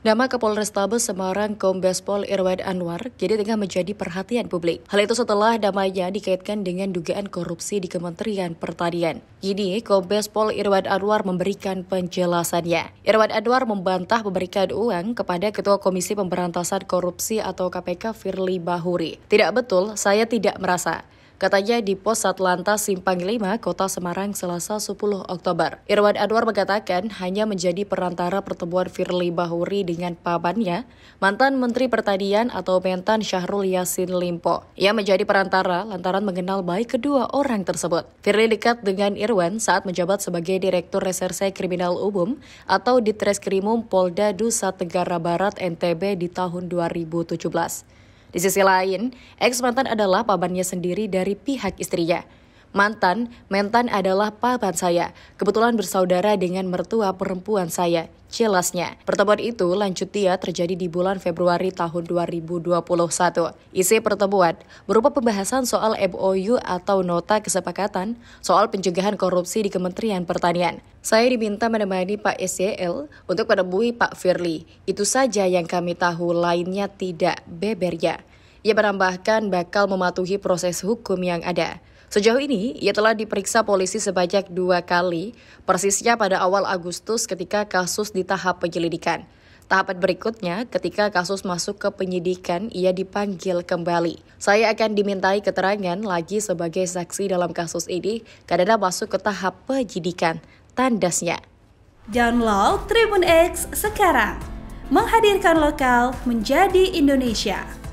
Nama Kapolrestabes Semarang Kombes Pol Irwan Anwar jadi tengah menjadi perhatian publik. Hal itu setelah namanya dikaitkan dengan dugaan korupsi di Kementerian Pertanian. Kini Kombes Pol Irwan Anwar memberikan penjelasannya. Irwan Anwar membantah memberikan uang kepada Ketua Komisi Pemberantasan Korupsi atau KPK Firly Bahuri. Tidak betul, saya tidak merasa. Katanya di pos Satlantas Simpang 5, Kota Semarang, Selasa 10 Oktober. Irwan Anwar mengatakan hanya menjadi perantara pertemuan Firly Bahuri dengan pamannya, mantan Menteri Pertanian atau Mentan Syahrul Yassin Limpo. Ia menjadi perantara lantaran mengenal baik kedua orang tersebut. Firly dekat dengan Irwan saat menjabat sebagai Direktur Reserse Kriminal Umum atau Ditreskrimum Polda Dusa Tenggara Barat NTB di tahun 2017. Di sisi lain, ex mantan adalah pamannya sendiri dari pihak istrinya. Mantan, mentan adalah papan saya. Kebetulan bersaudara dengan mertua perempuan saya. Jelasnya, pertemuan itu lanjut dia terjadi di bulan Februari tahun 2021. Isi pertemuan berupa pembahasan soal MOU atau Nota Kesepakatan soal pencegahan korupsi di Kementerian Pertanian. Saya diminta menemani Pak SCL untuk menemui Pak Firly. Itu saja yang kami tahu, lainnya tidak bebernya. Ia menambahkan bakal mematuhi proses hukum yang ada. Sejauh ini, ia telah diperiksa polisi sebanyak dua kali, persisnya pada awal Agustus ketika kasus di tahap penyelidikan. Tahap berikutnya, ketika kasus masuk ke penyidikan, ia dipanggil kembali. Saya akan dimintai keterangan lagi sebagai saksi dalam kasus ini karena masuk ke tahap penyidikan, tandasnya. Download Tribun X sekarang, menghadirkan lokal menjadi Indonesia.